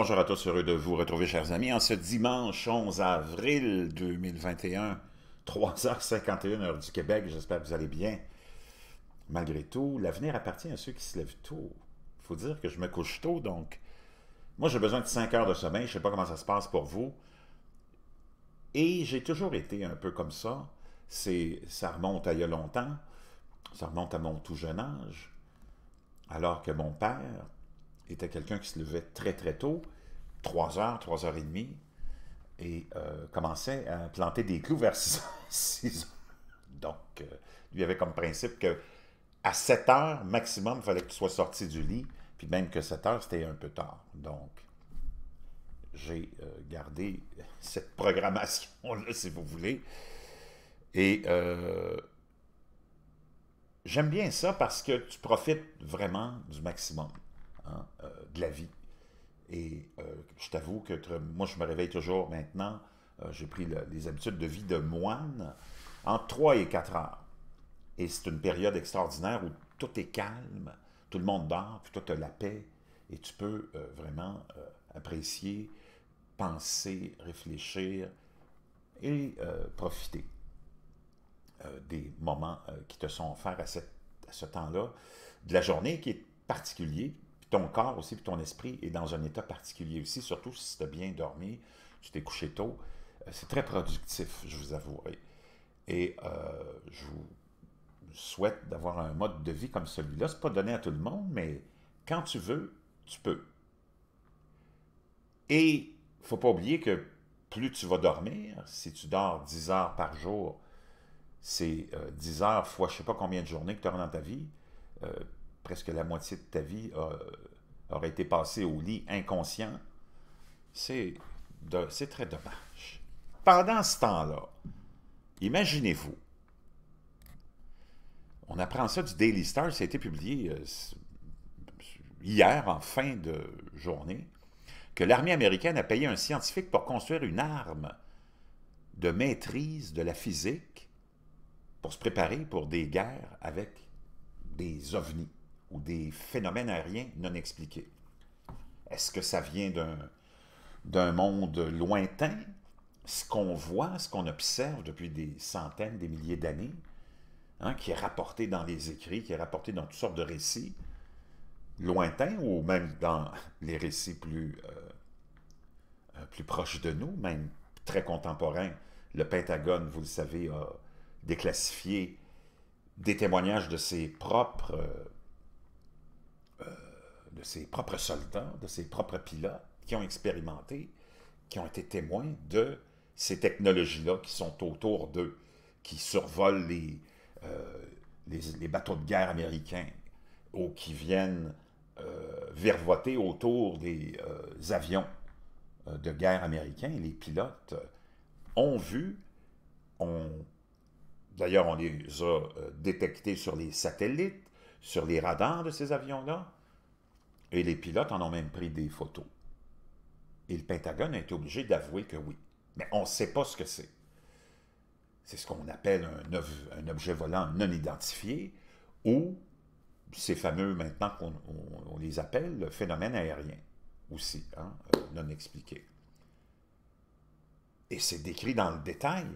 bonjour à tous, heureux de vous retrouver, chers amis, en ce dimanche 11 avril 2021, 3h51 heure du Québec. J'espère que vous allez bien. Malgré tout, l'avenir appartient à ceux qui se lèvent tôt. Il faut dire que je me couche tôt, donc moi j'ai besoin de 5 heures de sommeil. Je ne sais pas comment ça se passe pour vous. Et j'ai toujours été un peu comme ça. C'est, ça remonte à il y a longtemps. Ça remonte à mon tout jeune âge. Alors que mon père, était quelqu'un qui se levait très, très tôt, 3 heures, 3 heures et demie, et euh, commençait à planter des clous vers 6 heures. Donc, il euh, lui avait comme principe que à 7 heures maximum, il fallait que tu sois sorti du lit, puis même que 7 heures, c'était un peu tard. Donc, j'ai euh, gardé cette programmation-là, si vous voulez. Et j'aime bien ça parce que tu profites vraiment du maximum. Hein, euh, de la vie. Et euh, je t'avoue que moi, je me réveille toujours maintenant. Euh, j'ai pris les habitudes de vie de moine en 3 et 4 heures. Et c'est une période extraordinaire où tout est calme, tout le monde dort, puis toi, tu as la paix. Et tu peux vraiment apprécier, penser, réfléchir et profiter des moments qui te sont offerts à ce temps-là de la journée qui est particulier, ton corps aussi, puis ton esprit est dans un état particulier aussi, surtout si tu as bien dormi, tu t'es couché tôt. Euh, c'est très productif, je vous avouerai. Et euh, je vous souhaite d'avoir un mode de vie comme celui-là. C'est pas donné à tout le monde, mais quand tu veux, tu peux. Et faut pas oublier que plus tu vas dormir, si tu dors 10 heures par jour, c'est 10 euh, heures fois je sais pas combien de journées que tu auras dans ta vie, presque la moitié de ta vie aurait été passée au lit inconscient, c'est très dommage. Pendant ce temps-là, imaginez-vous, on apprend ça du Daily Star, ça a été publié euh, hier en fin de journée, que l'armée américaine a payé un scientifique pour construire une arme de maîtrise de la physique pour se préparer pour des guerres avec des ovnis ou des phénomènes aériens non expliqués. Est-ce que ça vient d'un monde lointain? Ce qu'on voit, ce qu'on observe depuis des centaines, des milliers d'années, hein, qui est rapporté dans les écrits, qui est rapporté dans toutes sortes de récits lointains ou même dans les récits plus, euh, euh, plus proches de nous, même très contemporains. Le Pentagone, vous le savez, a déclassifié des témoignages de ses propres euh, de ses propres soldats, de ses propres pilotes qui ont expérimenté, qui ont été témoins de ces technologies-là qui sont autour d'eux, qui survolent les, euh, les, bateaux de guerre américains ou qui viennent euh, vervoiter autour des euh, avions de guerre américains. Les pilotes ont vu, ont D'ailleurs, on les a détectés sur les satellites, sur les radars de ces avions-là. Et les pilotes en ont même pris des photos. Et le Pentagone a été obligé d'avouer que oui. Mais on ne sait pas ce que c'est. C'est ce qu'on appelle un, objet volant non identifié ou ces fameux, maintenant qu'on les appelle, le phénomène aérien aussi, hein, euh, non expliqué. Et c'est décrit dans le détail,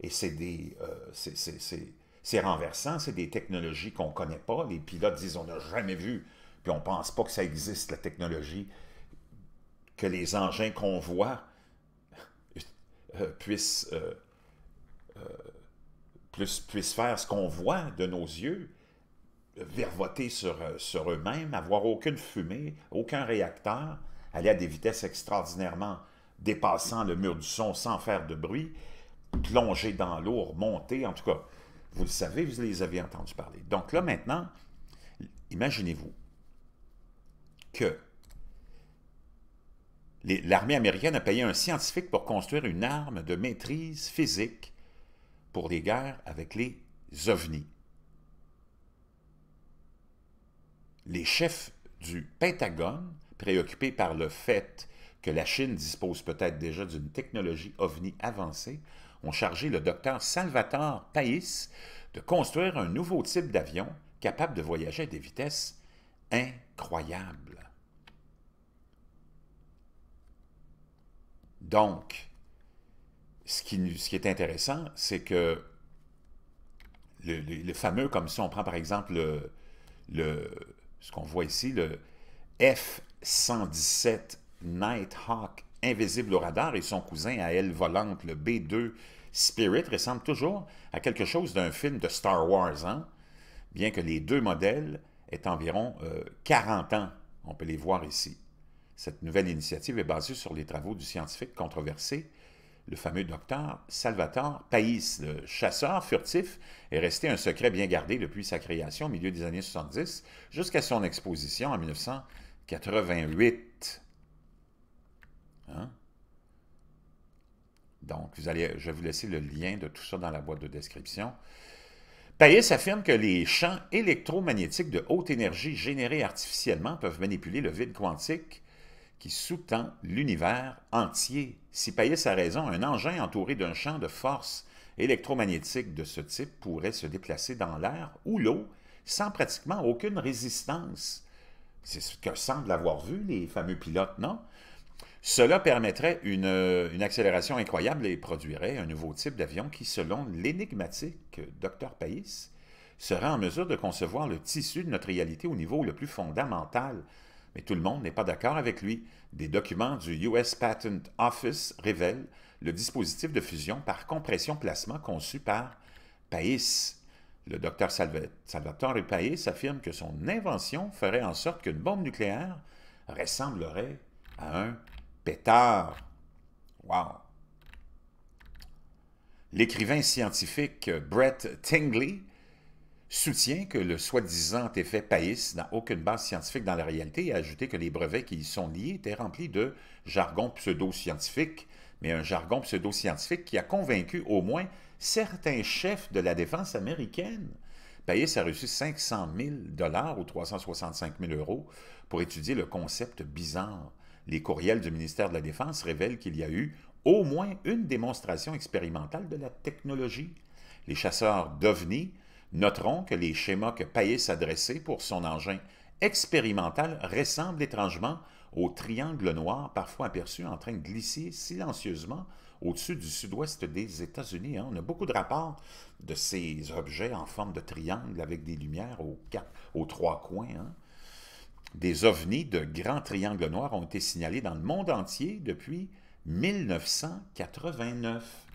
et c'est des... Euh, c'est renversant, c'est des technologies qu'on ne connaît pas. Les pilotes disent, on n'a jamais vu puis on ne pense pas que ça existe, la technologie, que les engins qu'on voit euh, euh, euh, puissent, faire ce qu'on voit de nos yeux, vervoter sur, sur eux-mêmes, avoir aucune fumée, aucun réacteur, aller à des vitesses extraordinairement dépassant le mur du son sans faire de bruit, plonger dans l'eau, remonter, en tout cas, vous le savez, vous les avez entendus parler. Donc là maintenant, imaginez-vous, que l'armée américaine a payé un scientifique pour construire une arme de maîtrise physique pour les guerres avec les ovnis. Les chefs du Pentagone, préoccupés par le fait que la Chine dispose peut-être déjà d'une technologie ovni avancée, ont chargé le docteur Salvatore Pais de construire un nouveau type d'avion capable de voyager à des vitesses incroyable. Donc, ce qui, est intéressant, c'est que le, fameux, comme si on prend par exemple le, ce qu'on voit ici, le F-117 Nighthawk invisible au radar et son cousin à aile volante, le B-2 Spirit, ressemble toujours à quelque chose d'un film de Star Wars, hein? bien que les deux modèles est environ 40 euh, ans. On peut les voir ici. Cette nouvelle initiative est basée sur les travaux du scientifique controversé, le fameux docteur Salvatore Pais. Le chasseur furtif est resté un secret bien gardé depuis sa création au milieu des années 70 jusqu'à son exposition en 1988. Hein? Donc, je vais vous laisser le lien de tout ça dans la boîte de description. Thaïs affirme que les champs électromagnétiques de haute énergie générés artificiellement peuvent manipuler le vide quantique qui sous-tend l'univers entier. Si Païs a raison, un engin entouré d'un champ de force électromagnétique de ce type pourrait se déplacer dans l'air ou l'eau sans pratiquement aucune résistance. C'est ce que semblent avoir vu les fameux pilotes, non? Cela permettrait euh, une, accélération incroyable et produirait un nouveau type d'avion qui, selon l'énigmatique Dr Pais, serait en mesure de concevoir le tissu de notre réalité au niveau le plus fondamental. Mais tout le monde n'est pas d'accord avec lui. Des documents du US Patent Office révèlent le dispositif de fusion par compression placement conçu par Pais. Le docteur Salvatore Pais affirme que son invention ferait en sorte qu'une bombe nucléaire ressemblerait à un Pétard. Wow! L'écrivain scientifique Brett Tingley soutient que le soi-disant effet Païs n'a aucune base scientifique dans la réalité et a ajouté que les brevets qui y sont liés étaient remplis de jargon pseudo-scientifique, mais un jargon pseudo-scientifique qui a convaincu au moins certains chefs de la défense américaine. Païs a reçu 500 000 dollars ou 365 000 euros pour étudier le concept bizarre les courriels du ministère de la Défense révèlent qu'il y a eu au moins une démonstration expérimentale de la technologie. Les chasseurs d'OVNI noteront que les schémas que Payet s'adressait pour son engin expérimental ressemblent étrangement aux triangles noirs parfois aperçus en train de glisser silencieusement au-dessus du sud-ouest des États-Unis. Hein, on a beaucoup de rapports de ces objets en forme de triangle avec des lumières aux, trois coins. Hein. Des ovnis de grands triangles noirs ont été signalés dans le monde entier depuis 1989.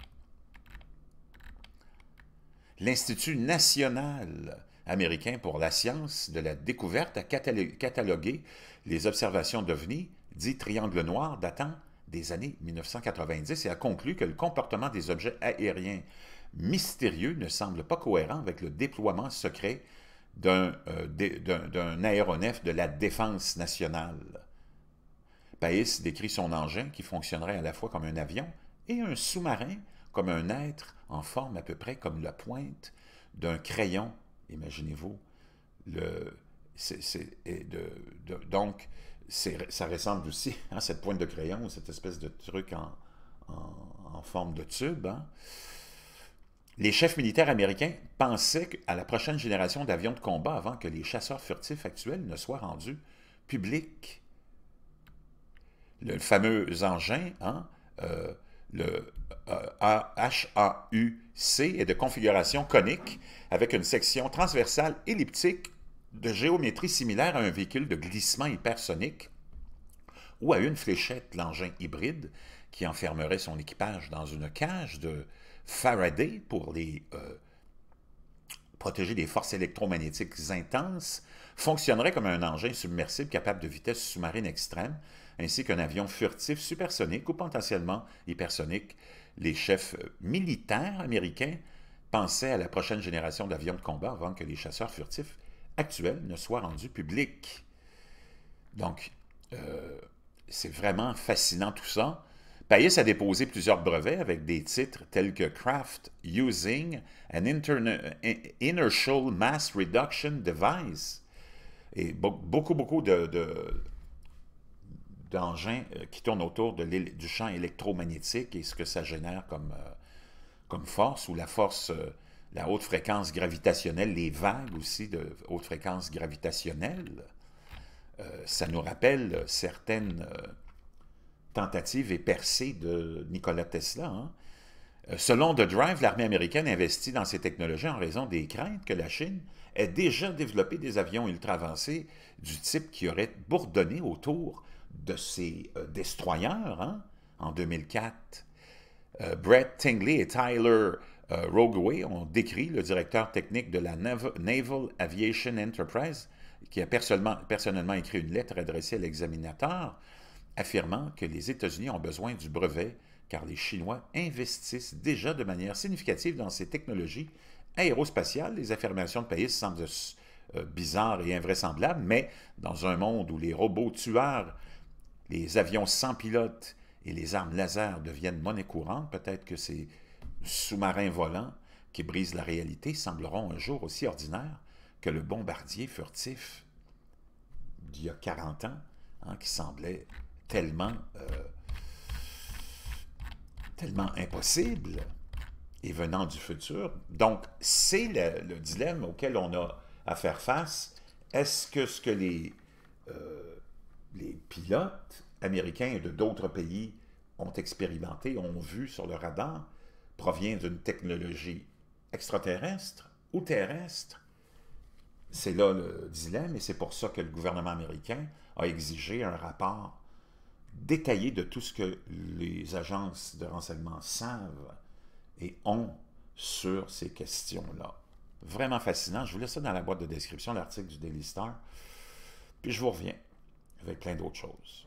L'Institut national américain pour la science de la découverte a catalogué les observations d'OVNIs dits triangles noirs datant des années 1990 et a conclu que le comportement des objets aériens mystérieux ne semble pas cohérent avec le déploiement secret euh, d'un aéronef de la défense nationale. Païs décrit son engin qui fonctionnerait à la fois comme un avion et un sous-marin, comme un être en forme à peu près comme la pointe d'un crayon, imaginez-vous. donc, ça ressemble aussi à cette pointe de crayon, cette espèce de truc en, forme de tube. Hein les chefs militaires américains pensaient à la prochaine génération d'avions de combat avant que les chasseurs furtifs actuels ne soient rendus publics. Le fameux engin, hein, euh, euh, a h le u c est de configuration conique avec une section transversale elliptique de géométrie similaire à un véhicule de glissement hypersonique ou à une fléchette, l'engin hybride, qui enfermerait son équipage dans une cage de Faraday pour les euh, protéger des forces électromagnétiques intenses fonctionnerait comme un engin submersible capable de vitesse sous-marine extrême, ainsi qu'un avion furtif supersonique ou potentiellement hypersonique. Les chefs euh, militaires américains pensaient à la prochaine génération d'avions de combat avant que les chasseurs furtifs actuels ne soient rendus publics. Donc, euh, c'est vraiment fascinant tout ça. Payes a déposé plusieurs brevets avec des titres tels que Craft Using an Inertial Mass Reduction Device et beaucoup, beaucoup d'engins euh, qui tournent autour de du champ électromagnétique et ce que ça génère comme, euh, comme force ou la force, euh, la haute fréquence gravitationnelle, les vagues aussi de haute fréquence gravitationnelle. ça nous rappelle certaines tentative et percée de Nikola Tesla. Hein. Euh, selon The Drive, l'armée américaine investit dans ces technologies en raison des craintes que la Chine ait déjà développé des avions ultra avancés du type qui aurait bourdonné autour de ces euh, destroyers hein, en 2004. Euh, Brett Tingley et Tyler Rogueway ont décrit le directeur technique de la Naval Aviation Enterprise, qui a personnellement écrit une lettre adressée à l'examinateur affirmant que les États-Unis ont besoin du brevet car les Chinois investissent déjà de manière significative dans ces technologies aérospatiales. Les affirmations de pays semblent euh, bizarres et invraisemblables, mais dans un monde où les robots tueurs, les avions sans pilote et les armes laser deviennent monnaie courante, peut-être que ces sous-marins volants qui brisent la réalité sembleront un jour aussi ordinaires que le bombardier furtif d'il y a 40 ans, hein, qui semblait tellement, euh, tellement impossible et venant du futur. Donc, c'est le, dilemme auquel on a à faire face. Est-ce que ce que les, euh, les pilotes américains et de d'autres pays ont expérimenté, ont vu sur le radar, provient d'une technologie extraterrestre ou terrestre? C'est là le dilemme et c'est pour ça que le gouvernement américain a exigé un rapport détaillé de tout ce que les agences de renseignement savent et ont sur ces questions-là. Vraiment fascinant. Je vous laisse ça dans la boîte de description, l'article du Daily Star. Puis je vous reviens avec plein d'autres choses.